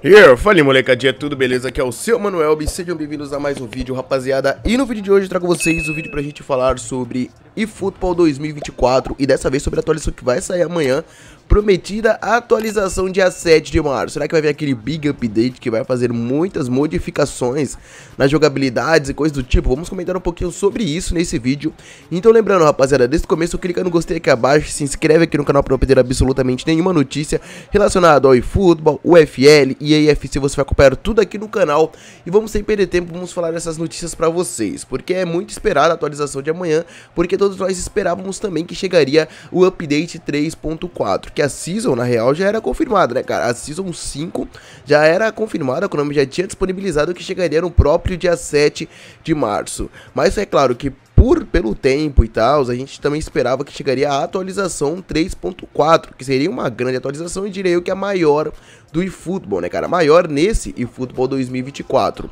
E yeah, falei molecadinha, tudo beleza? Aqui é o seu Manuel e sejam bem-vindos a mais um vídeo, rapaziada. E no vídeo de hoje trago vocês o um vídeo pra gente falar sobre eFootball 2024 e dessa vez sobre a atualização que vai sair amanhã prometida atualização dia 7 de março. Será que vai vir aquele big update que vai fazer muitas modificações nas jogabilidades e coisas do tipo? Vamos comentar um pouquinho sobre isso nesse vídeo. Então lembrando, rapaziada, desde o começo clica no gostei aqui abaixo, se inscreve aqui no canal para não perder absolutamente nenhuma notícia relacionada ao eFootball, UFL e AFC. Você vai acompanhar tudo aqui no canal e vamos sem perder tempo, vamos falar essas notícias para vocês, porque é muito esperada a atualização de amanhã, porque todos nós esperávamos também que chegaria o update 3.4 que a Season, na real, já era confirmada, né, cara? A Season 5 já era confirmada, a Konami já tinha disponibilizado que chegaria no próprio dia 7 de março. Mas é claro que por pelo tempo e tal, a gente também esperava que chegaria a atualização 3.4, que seria uma grande atualização e direi eu que é a maior do eFootball, né, cara? Maior nesse eFootball 2024.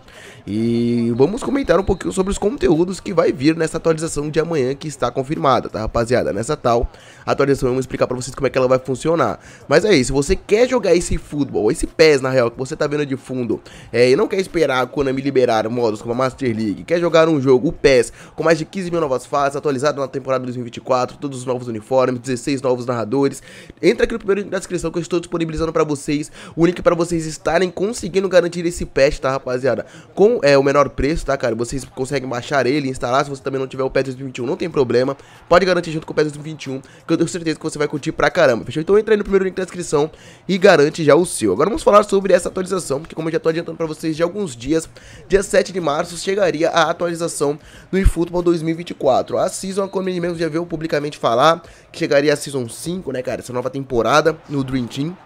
E vamos comentar um pouquinho sobre os conteúdos que vai vir nessa atualização de amanhã que está confirmada, tá, rapaziada? Nessa tal atualização, vamos explicar para vocês como é que ela vai funcionar. Mas é isso, se você quer jogar esse futebol, esse PES, na real, que você tá vendo de fundo, é, e não quer esperar a Konami liberar modos como a Master League, quer jogar um jogo, o PES, com mais de 15 mil novas fases, atualizado na temporada 2024, todos os novos uniformes, 16 novos narradores, entra aqui no primeiro link da descrição que eu estou disponibilizando para vocês o link para vocês estarem conseguindo garantir esse patch, tá, rapaziada? Com é, o menor preço, tá, cara? Vocês conseguem baixar ele, instalar, se você também não tiver o patch 2021, não tem problema. Pode garantir junto com o patch 2021, que eu tenho certeza que você vai curtir pra caramba, fechou? Então entra aí no primeiro link da descrição e garante já o seu. Agora vamos falar sobre essa atualização, porque como eu já tô adiantando pra vocês de alguns dias, dia 7 de março chegaria a atualização do eFootball 2024. A Season, como ele mesmo já veio publicamente falar, que chegaria a Season 5, né, cara? Essa nova temporada no Dream Team.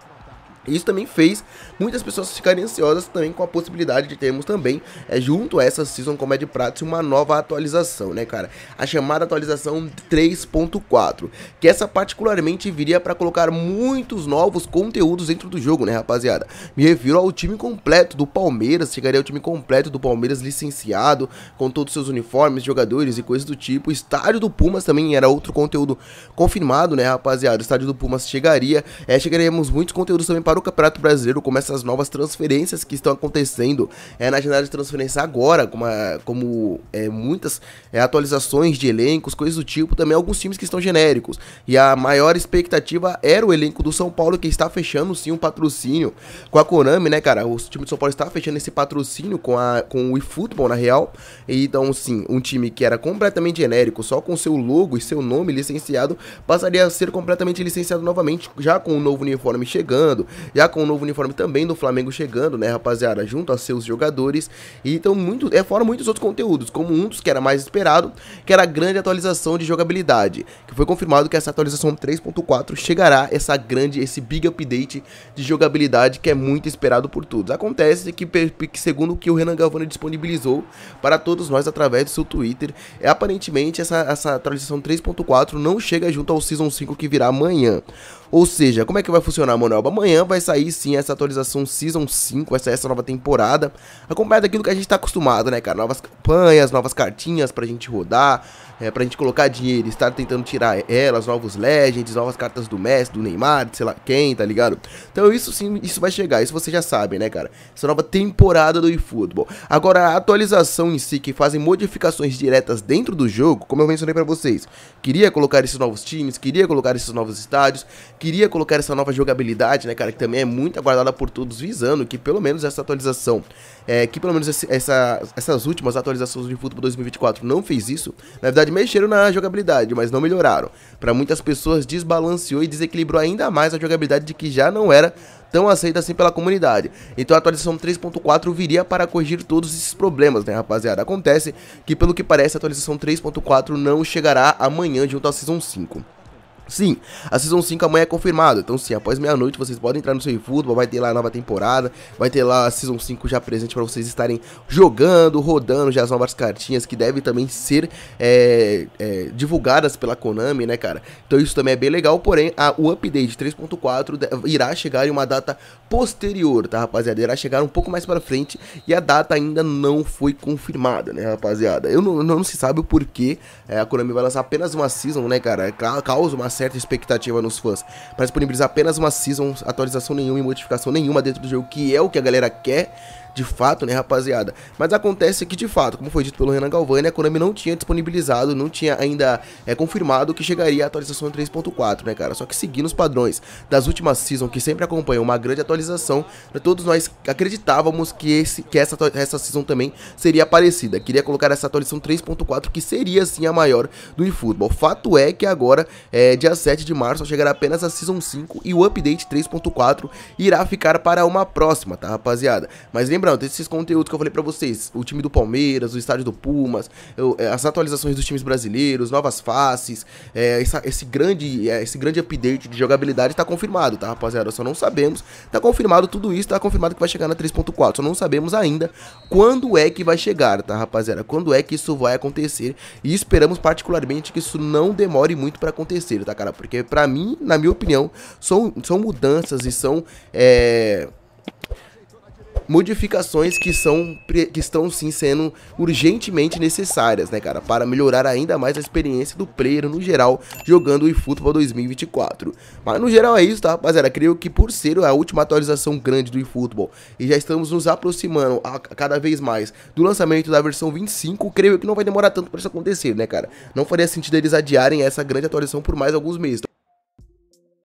Isso também fez muitas pessoas ficarem ansiosas também com a possibilidade de termos também, é, junto a essa Season Comedy Practice, uma nova atualização, né, cara? A chamada atualização 3.4, que essa particularmente viria para colocar muitos novos conteúdos dentro do jogo, né, rapaziada? Me refiro ao time completo do Palmeiras, chegaria ao time completo do Palmeiras licenciado, com todos seus uniformes, jogadores e coisas do tipo. O estádio do Pumas também era outro conteúdo confirmado, né, rapaziada? O estádio do Pumas chegaria, é, eh, chegaríamos muitos conteúdos também para para o Campeonato Brasileiro, como essas novas transferências que estão acontecendo é, na janela de transferência agora, como, como é, muitas é, atualizações de elencos, coisas do tipo, também alguns times que estão genéricos. E a maior expectativa era o elenco do São Paulo, que está fechando sim um patrocínio com a Konami, né, cara? O time do São Paulo está fechando esse patrocínio com, a, com o eFootball, na real. E, então, sim, um time que era completamente genérico, só com seu logo e seu nome licenciado, passaria a ser completamente licenciado novamente, já com o novo uniforme chegando, já com o novo uniforme também do Flamengo chegando, né, rapaziada, junto a seus jogadores. E então, muito, é, fora muitos outros conteúdos, como um dos que era mais esperado, que era a grande atualização de jogabilidade, que foi confirmado que essa atualização 3.4 chegará, essa grande, esse big update de jogabilidade que é muito esperado por todos. Acontece que, que segundo o que o Renan Galvani disponibilizou para todos nós através do seu Twitter, é, aparentemente essa, essa atualização 3.4 não chega junto ao Season 5 que virá amanhã. Ou seja, como é que vai funcionar, Manuel? Amanhã vai sair sim essa atualização Season 5, essa, essa nova temporada, acompanhada daquilo que a gente tá acostumado, né, cara? Novas campanhas, novas cartinhas pra gente rodar, é, pra gente colocar dinheiro, estar tentando tirar elas, novos legends, novas cartas do Messi, do Neymar, sei lá quem, tá ligado? Então isso sim, isso vai chegar, isso vocês já sabem, né, cara? Essa nova temporada do eFootball. Agora, a atualização em si, que fazem modificações diretas dentro do jogo, como eu mencionei pra vocês, queria colocar esses novos times, queria colocar esses novos estádios, queria colocar essa nova jogabilidade, né, cara, que também é muito aguardada por todos, visando que pelo menos essa atualização, é, que pelo menos esse, essa, essas últimas atualizações de futebol 2024 não fez isso. Na verdade, mexeram na jogabilidade, mas não melhoraram. Para muitas pessoas, desbalanceou e desequilibrou ainda mais a jogabilidade de que já não era tão aceita assim pela comunidade. Então a atualização 3.4 viria para corrigir todos esses problemas, né, rapaziada? Acontece que, pelo que parece, a atualização 3.4 não chegará amanhã junto à Season 5. Sim, a Season 5 amanhã é confirmado. Então, sim, após meia-noite vocês podem entrar no seu eFootball, vai ter lá a nova temporada, vai ter lá a Season 5 já presente para vocês estarem jogando, rodando já as novas cartinhas que devem também ser é, é, divulgadas pela Konami, né, cara? Então, isso também é bem legal, porém, a, o update 3.4 irá chegar em uma data posterior, tá, rapaziada? Irá chegar um pouco mais para frente e a data ainda não foi confirmada, né, rapaziada? Eu não, não, não se sabe o porquê é, a Konami vai lançar apenas uma Season, né, cara? Causa uma certa expectativa nos fãs para disponibilizar apenas uma season, atualização nenhuma e modificação nenhuma dentro do jogo, que é o que a galera quer de fato, né, rapaziada? Mas acontece que, de fato, como foi dito pelo Renan Galvani, a Konami não tinha disponibilizado, não tinha ainda é, confirmado que chegaria a atualização 3.4, né, cara? Só que seguindo os padrões das últimas season que sempre acompanham uma grande atualização, né, todos nós acreditávamos que, esse, que essa, essa season também seria parecida. Queria colocar essa atualização 3.4, que seria, sim, a maior do eFootball. Fato é que agora, é, dia 7 de março, chegará apenas a Season 5 e o Update 3.4 irá ficar para uma próxima, tá, rapaziada? Mas lembra lembrando, esses conteúdos que eu falei para vocês, o time do Palmeiras, o estádio do Pumas, é, as atualizações dos times brasileiros, novas faces, é, essa, esse, grande, é, esse grande update de jogabilidade tá confirmado, tá, rapaziada? Só não sabemos, tá confirmado tudo isso, tá confirmado que vai chegar na 3.4, só não sabemos ainda quando é que vai chegar, tá, rapaziada? Quando é que isso vai acontecer e esperamos particularmente que isso não demore muito para acontecer, tá, cara? Porque para mim, na minha opinião, são, são mudanças e são... É modificações que, são, que estão sim sendo urgentemente necessárias, né, cara, para melhorar ainda mais a experiência do player no geral jogando o eFootball 2024. Mas no geral é isso, tá, rapaziada? Creio que por ser a última atualização grande do eFootball e já estamos nos aproximando a, a cada vez mais do lançamento da versão 25, creio que não vai demorar tanto para isso acontecer, né, cara? Não faria sentido eles adiarem essa grande atualização por mais alguns meses.